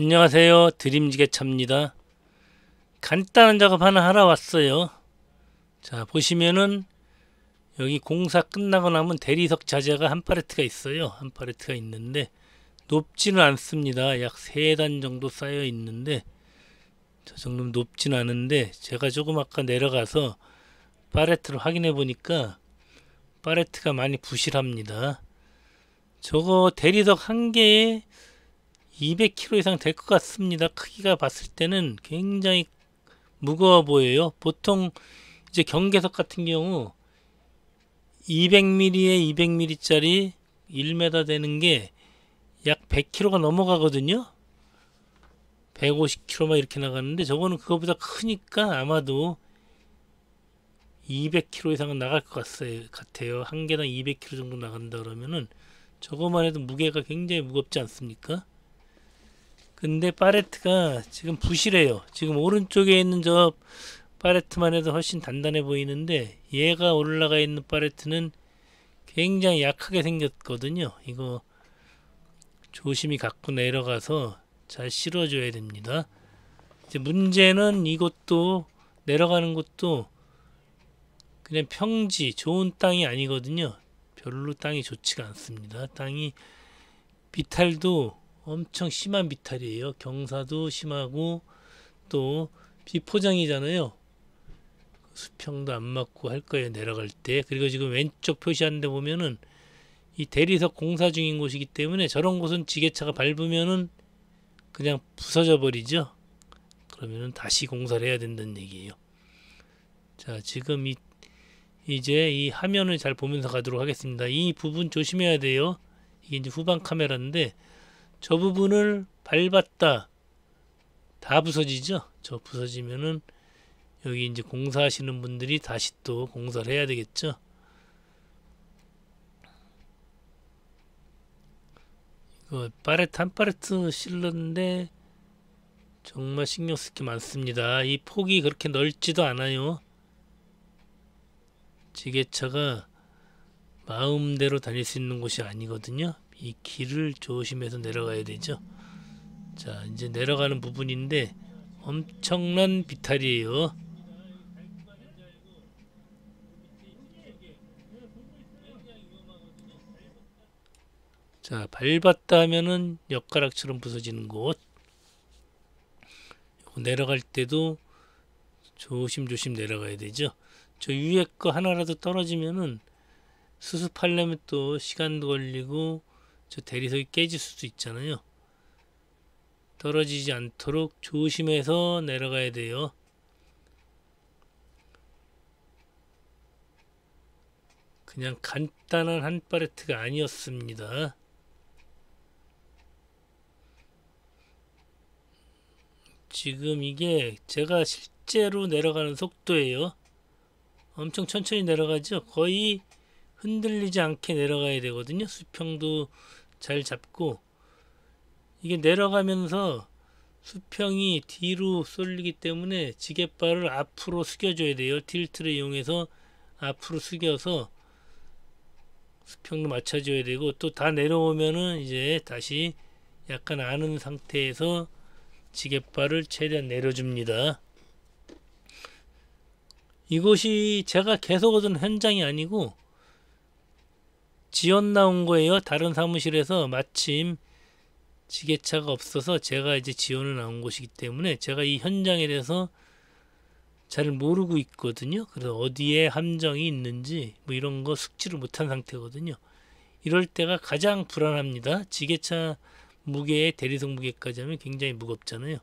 안녕하세요 드림지게차입니다 간단한 작업 하나 하러 왔어요 자 보시면은 여기 공사 끝나고 나면 대리석 자재가 한파레트가 있어요 한파레트가 있는데 높지는 않습니다 약3단 정도 쌓여 있는데 저 정도 높진 않은데 제가 조금 아까 내려가서 파레트를 확인해 보니까 파레트가 많이 부실합니다 저거 대리석 한 개에 200kg 이상 될 것 같습니다. 크기가 봤을 때는 굉장히 무거워 보여요. 보통 이제 경계석 같은 경우 200mm에 200mm짜리 1m 되는 게 약 100kg가 넘어가거든요. 1 5 0 k m 막 이렇게 나갔는데 저거는 그거보다 크니까 아마도 2 0 0 k m 이상은 나갈 것 같아요. 한 개당 2 0 0 k m 정도 나간다 그러면은 저거만 해도 무게가 굉장히 무겁지 않습니까? 근데 파레트가 지금 부실해요. 지금 오른쪽에 있는 저 파레트만 해도 훨씬 단단해 보이는데 얘가 올라가 있는 파레트는 굉장히 약하게 생겼거든요. 이거 조심히 갖고 내려가서 잘 실어줘야 됩니다. 이제 문제는 이것도 내려가는 것도 그냥 평지 좋은 땅이 아니거든요. 별로 땅이 좋지가 않습니다. 땅이 비탈도 엄청 심한 비탈이에요. 경사도 심하고 또 비포장이잖아요. 수평도 안 맞고 할 거예요. 내려갈 때. 그리고 지금 왼쪽 표시하는 데 보면은 이 대리석 공사 중인 곳이기 때문에 저런 곳은 지게차가 밟으면은 그냥 부서져 버리죠. 그러면은 다시 공사를 해야 된다는 얘기예요. 자, 지금 이 이제 이 화면을 잘 보면서 가도록 하겠습니다. 이 부분 조심해야 돼요. 이게 이제 후방 카메라인데 저 부분을 밟았다. 다 부서지죠? 저 부서지면은 여기 이제 공사하시는 분들이 다시 또 공사를 해야 되겠죠? 이거 파레트 한 파레트 실렀는데 정말 신경 쓸게 많습니다. 이 폭이 그렇게 넓지도 않아요. 지게차가 마음대로 다닐 수 있는 곳이 아니거든요. 이 길을 조심해서 내려가야 되죠. 자, 이제 내려가는 부분인데 엄청난 비탈이에요. 자, 밟았다 하면은 옆가락처럼 부서지는 곳. 내려갈 때도 조심조심 내려가야 되죠. 저 위에 거 하나라도 떨어지면은 수습하려면 또 시간도 걸리고 저 대리석이 깨질 수도 있잖아요. 떨어지지 않도록 조심해서 내려가야 돼요. 그냥 간단한 한파레트가 아니었습니다. 지금 이게 제가 실제로 내려가는 속도예요. 엄청 천천히 내려가죠. 거의 흔들리지 않게 내려가야 되거든요. 수평도 잘 잡고 이게 내려가면서 수평이 뒤로 쏠리기 때문에 지게발을 앞으로 숙여줘야 돼요. 틸트를 이용해서 앞으로 숙여서 수평도 맞춰줘야 되고 또 다 내려오면은 이제 다시 약간 아는 상태에서 지게발을 최대한 내려줍니다. 이곳이 제가 계속 얻은 현장이 아니고 지연 나온 거예요. 다른 사무실에서 마침 지게차가 없어서 제가 이제 지원을 나온 것이기 때문에 제가 이 현장에 대해서 잘 모르고 있거든요. 그래서 어디에 함정이 있는지 뭐 이런 거 숙지를 못한 상태거든요. 이럴 때가 가장 불안합니다. 지게차 무게에 대리석 무게까지 하면 굉장히 무겁잖아요.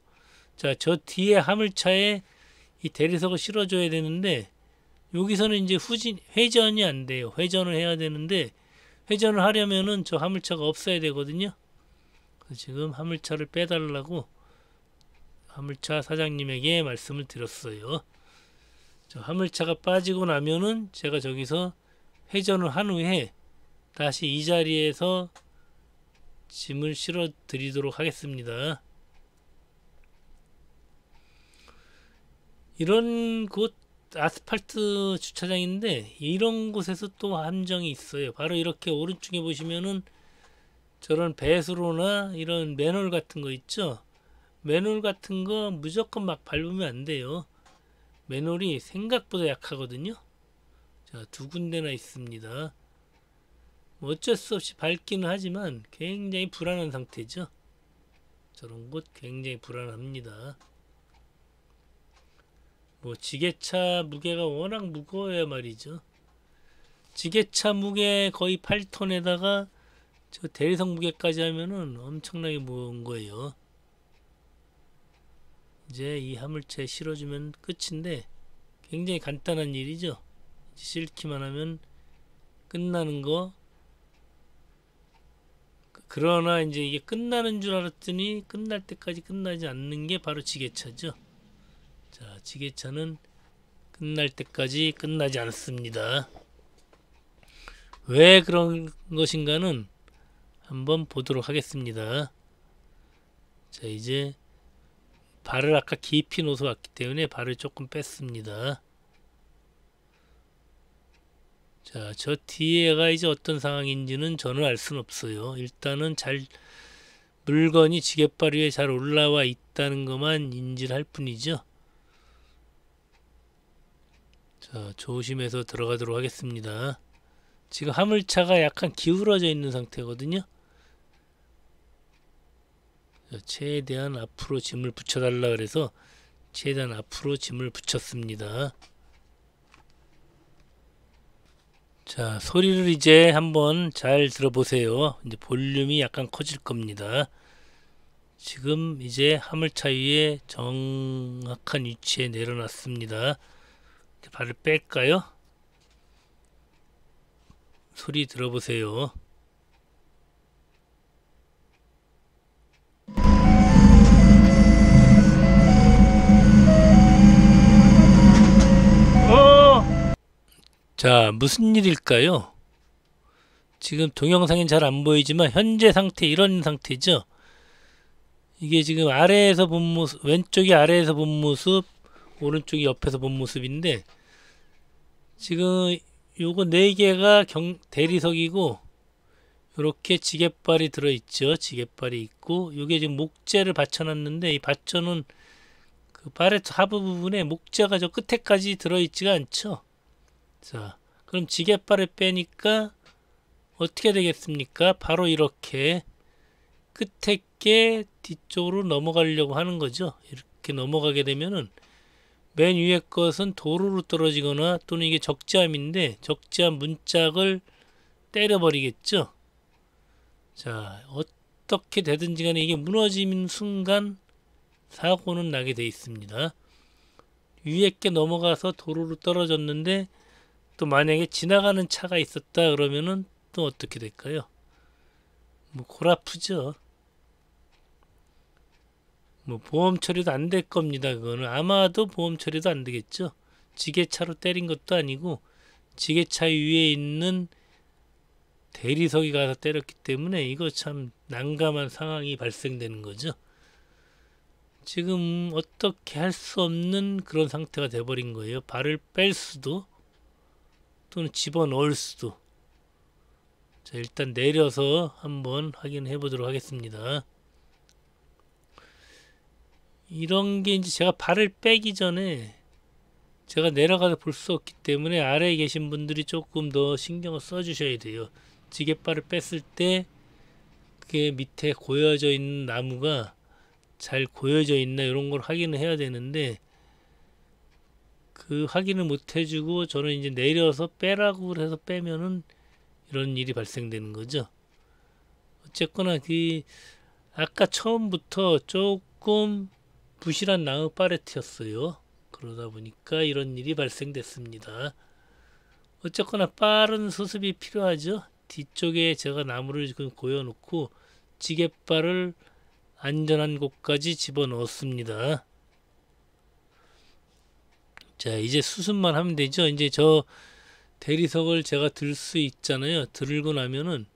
자, 저 뒤에 화물차에 이 대리석을 실어줘야 되는데 여기서는 이제 후진 회전이 안 돼요. 회전을 해야 되는데 회전을 하려면은 저 화물차가 없어야 되거든요. 지금 화물차를 빼달라고 화물차 사장님에게 말씀을 드렸어요. 저 화물차가 빠지고 나면은 제가 저기서 회전을 한 후에 다시 이 자리에서 짐을 실어 드리도록 하겠습니다. 이런 곳 아스팔트 주차장인데 이런 곳에서 또 함정이 있어요. 바로 이렇게 오른쪽에 보시면은 저런 배수로나 이런 맨홀 같은 거 있죠. 맨홀 같은 거 무조건 막 밟으면 안 돼요. 맨홀이 생각보다 약하거든요. 자, 두 군데나 있습니다. 뭐 어쩔 수 없이 밟기는 하지만 굉장히 불안한 상태죠. 저런 곳 굉장히 불안합니다. 뭐 지게차 무게가 워낙 무거워야 말이죠. 지게차 무게 거의 8톤에다가 저 대리석 무게까지 하면은 엄청나게 무거운 거예요. 이제 이 화물차에 실어주면 끝인데 굉장히 간단한 일이죠. 실기만 하면 끝나는 거. 그러나 이제 이게 끝나는 줄 알았더니 끝날 때까지 끝나지 않는 게 바로 지게차죠. 자, 지게차는 끝날 때까지 끝나지 않습니다. 왜 그런 것인가는 한번 보도록 하겠습니다. 자, 이제 발을 아까 깊이 놓서 왔기 때문에 발을 조금 뺐습니다. 자, 저 뒤에가 이제 어떤 상황인지는 저는 알 수는 없어요. 일단은 잘 물건이 지게발 위에 잘 올라와 있다는 것만 인지할 를 뿐이죠. 자 조심해서 들어가도록 하겠습니다. 지금 화물차가 약간 기울어져 있는 상태거든요. 최대한 앞으로 짐을 붙여달라 그래서 최대한 앞으로 짐을 붙였습니다. 자 소리를 이제 한번 잘 들어보세요. 이제 볼륨이 약간 커질 겁니다. 지금 이제 화물차 위에 정확한 위치에 내려놨습니다. 발을 뺄까요? 소리 들어보세요. 어! 자, 무슨 일일까요? 지금 동영상엔 잘안 보이지만 현재 상태 이런 상태죠. 이게 지금 아래에서 본 모습, 왼쪽이 아래에서 본 모습, 오른쪽이 옆에서 본 모습인데 지금 요거 네개가 경 대리석이고 이렇게 지게발이 들어있죠. 지게발이 있고 요게 지금 목재를 받쳐놨는데 이 받쳐놓은 그 발의 하부 부분에 목재가 저 끝에까지 들어있지가 않죠. 자 그럼 지게발을 빼니까 어떻게 되겠습니까? 바로 이렇게 끝에 게 뒤쪽으로 넘어가려고 하는 거죠. 이렇게 넘어가게 되면은 맨 위에 것은 도로로 떨어지거나 또는 이게 적재함인데 적재함 문짝을 때려버리겠죠. 자 어떻게 되든지 간에 이게 무너지는 순간 사고는 나게 돼 있습니다. 위에 게 넘어가서 도로로 떨어졌는데 또 만약에 지나가는 차가 있었다 그러면은 또 어떻게 될까요? 뭐 골아프죠. 뭐 보험 처리도 안 될 겁니다. 그거는 아마도 보험 처리도 안 되겠죠. 지게차로 때린 것도 아니고 지게차 위에 있는 대리석이 가서 때렸기 때문에 이거 참 난감한 상황이 발생되는 거죠. 지금 어떻게 할 수 없는 그런 상태가 돼버린 거예요. 발을 뺄 수도 또는 집어넣을 수도 자 일단 내려서 한번 확인해 보도록 하겠습니다. 이런 게 이제 제가 발을 빼기 전에 제가 내려가서 볼 수 없기 때문에 아래에 계신 분들이 조금 더 신경을 써 주셔야 돼요. 지게발을 뺐을 때 그게 밑에 고여져 있는 나무가 잘 고여져 있나 이런 걸 확인을 해야 되는데 그 확인을 못 해주고 저는 이제 내려서 빼라고 해서 빼면은 이런 일이 발생되는 거죠. 어쨌거나 그 아까 처음부터 조금 부실한 낭을 파레트였어요. 그러다 보니까 이런 일이 발생됐습니다. 어쨌거나 빠른 수습이 필요하죠. 뒤쪽에 제가 나무를 지금 고여놓고 지게발을 안전한 곳까지 집어넣었습니다. 자 이제 수습만 하면 되죠. 이제 저 대리석을 제가 들 수 있잖아요. 들고 나면은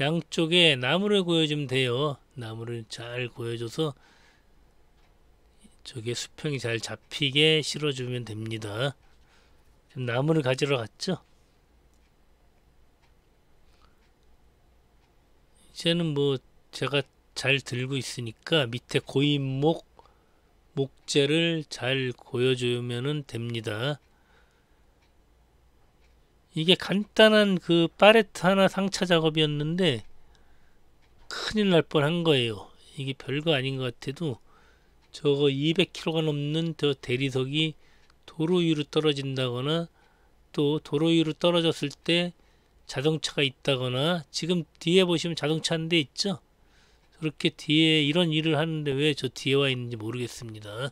양쪽에 나무를 고여주면 돼요. 나무를 잘 고여줘서 저게 수평이 잘 잡히게 실어주면 됩니다. 나무를 가지러 갔죠? 이제는 뭐 제가 잘 들고 있으니까 밑에 고인목 목재를 잘 고여주면 됩니다. 이게 간단한 그 파레트 하나 상차 작업이었는데 큰일 날 뻔 한 거예요. 이게 별거 아닌 것 같아도 저거 2 0 0 k g 가 넘는 저 대리석이 도로 위로 떨어진다거나 또 도로 위로 떨어졌을 때 자동차가 있다거나 지금 뒤에 보시면 자동차 한 대 있죠? 그렇게 뒤에 이런 일을 하는데 왜 저 뒤에 와 있는지 모르겠습니다.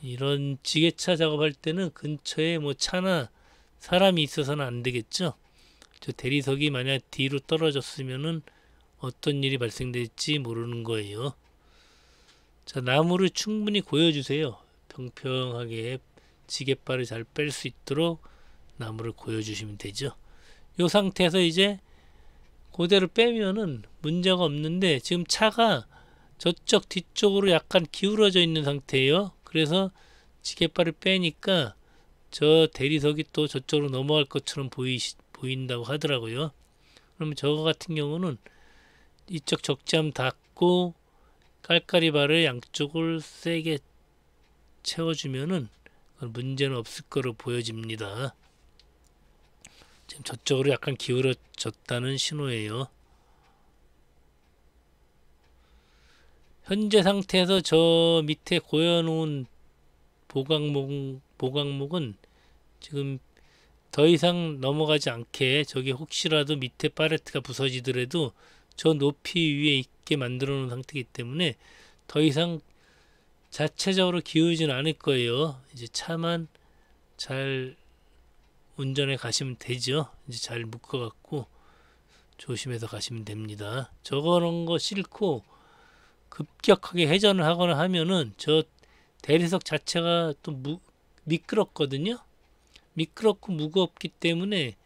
이런 지게차 작업할 때는 근처에 뭐 차나 사람이 있어서는 안 되겠죠. 저 대리석이 만약 뒤로 떨어졌으면은 어떤 일이 발생될지 모르는 거예요. 자 나무를 충분히 고여주세요. 평평하게 지게발을 잘 뺄 수 있도록 나무를 고여주시면 되죠. 이 상태에서 이제 그대로 빼면은 문제가 없는데 지금 차가 저쪽 뒤쪽으로 약간 기울어져 있는 상태예요. 그래서 지게발을 빼니까 저 대리석이 또 저쪽으로 넘어갈 것처럼 보이, 보인다고 하더라고요. 그러면 저거 같은 경우는 이쪽 적재함 닫고 깔깔이발을 양쪽을 세게 채워주면은 문제는 없을 거로 보여집니다. 지금 저쪽으로 약간 기울어졌다는 신호예요. 현재 상태에서 저 밑에 고여놓은 보강목, 보강목은 지금 더 이상 넘어가지 않게 저기 혹시라도 밑에 팔레트가 부서지더라도 저 높이 위에 있게 만들어 놓은 상태이기 때문에 더 이상 자체적으로 기우진 않을 거예요. 이제 차만 잘 운전해 가시면 되죠. 이제 잘 묶어갖고 조심해서 가시면 됩니다. 저런 거 싫고 급격하게 회전을 하거나 하면은 저 대리석 자체가 또 무, 미끄럽거든요. 미끄럽고 무겁기 때문에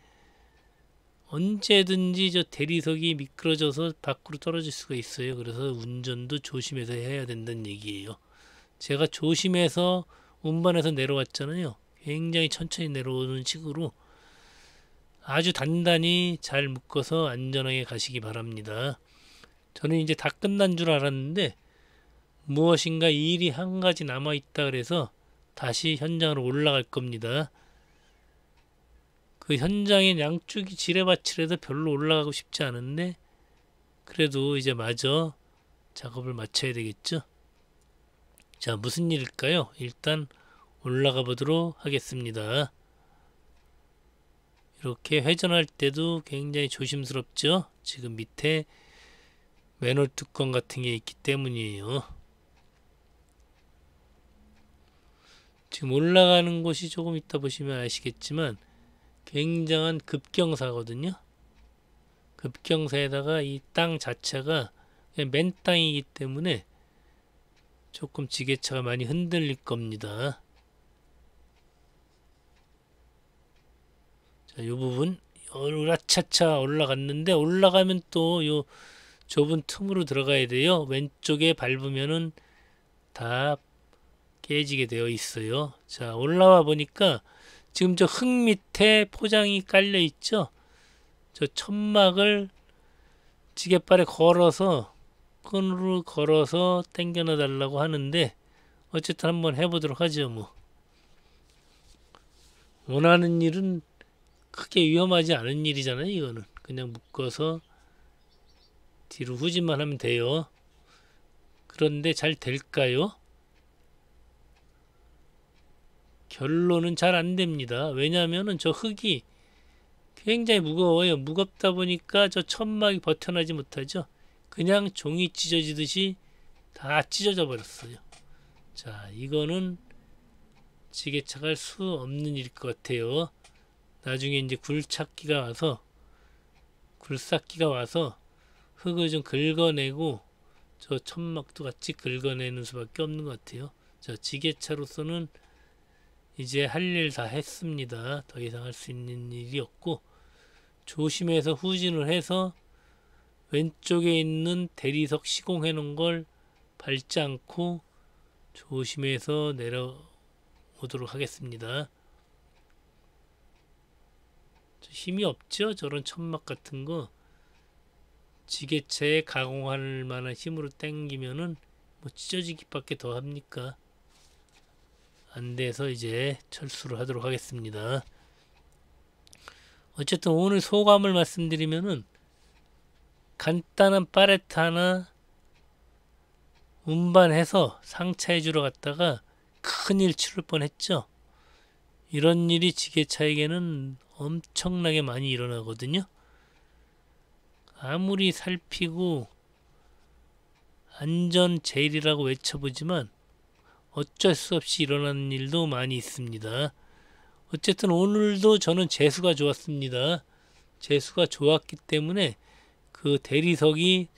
언제든지 저 대리석이 미끄러져서 밖으로 떨어질 수가 있어요. 그래서 운전도 조심해서 해야 된다는 얘기예요. 제가 조심해서 운반해서 내려왔잖아요. 굉장히 천천히 내려오는 식으로 아주 단단히 잘 묶어서 안전하게 가시기 바랍니다. 저는 이제 다 끝난 줄 알았는데 무엇인가 일이 한 가지 남아있다 그래서 다시 현장으로 올라갈 겁니다. 그 현장인 양쪽이 지뢰밭이라도 별로 올라가고 싶지 않은데 그래도 이제 마저 작업을 마쳐야 되겠죠. 자 무슨 일일까요? 일단 올라가 보도록 하겠습니다. 이렇게 회전할 때도 굉장히 조심스럽죠. 지금 밑에 맨홀 뚜껑 같은 게 있기 때문이에요. 지금 올라가는 곳이 조금 있다 보시면 아시겠지만 굉장한 급경사거든요. 급경사에다가 이 땅 자체가 맨 땅이기 때문에 조금 지게차가 많이 흔들릴 겁니다. 자, 요 부분 으라차차 올라갔는데 올라가면 또요 좁은 틈으로 들어가야 돼요. 왼쪽에 밟으면은 다 깨지게 되어 있어요. 자, 올라와 보니까 지금 저 흙 밑에 포장이 깔려 있죠. 저 천막을 지게발에 걸어서 끈으로 걸어서 당겨 놔 달라고 하는데 어쨌든 한번 해보도록 하죠 뭐 원하는 일은 크게 위험하지 않은 일이잖아요 이거는 그냥 묶어서 뒤로 후진만 하면 돼요 그런데 잘 될까요? 결론은 잘 안됩니다. 왜냐하면 저 흙이 굉장히 무거워요. 무겁다 보니까 저 천막이 버텨나지 못하죠. 그냥 종이 찢어지듯이 다 찢어져 버렸어요. 자 이거는 지게차갈 수 없는 일일 것 같아요. 나중에 이제 굴착기가 와서 굴삭기가 와서 흙을 좀 긁어내고 저 천막도 같이 긁어내는 수밖에 없는 것 같아요. 자 지게차로서는 이제 할 일 다 했습니다. 더 이상 할 수 있는 일이 없고 조심해서 후진을 해서 왼쪽에 있는 대리석 시공해 놓은 걸 밟지 않고 조심해서 내려오도록 하겠습니다. 힘이 없죠? 저런 천막 같은 거 지게체에 가공할 만한 힘으로 당기면은 뭐 찢어지기밖에 더 합니까? 안 돼서 이제 철수를 하도록 하겠습니다. 어쨌든 오늘 소감을 말씀드리면은 간단한 파레타나 운반해서 상차해 주러 갔다가 큰일 치를 뻔했죠. 이런 일이 지게차에게는 엄청나게 많이 일어나거든요. 아무리 살피고 안전 제일이라고 외쳐보지만 어쩔 수 없이 일어나는 일도 많이 있습니다. 어쨌든 오늘도 저는 재수가 좋았습니다. 재수가 좋았기 때문에 그 대리석이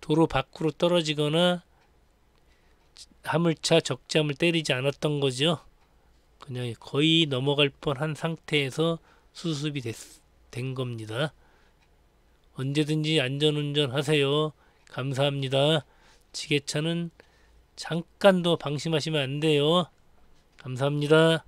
도로 밖으로 떨어지거나 하물차 적잠을 때리지 않았던 거죠. 그냥 거의 넘어갈 뻔한 상태에서 수습이 됐, 된 겁니다. 언제든지 안전운전 하세요. 감사합니다. 지게차는 잠깐더 방심하시면 안 돼요. 감사합니다.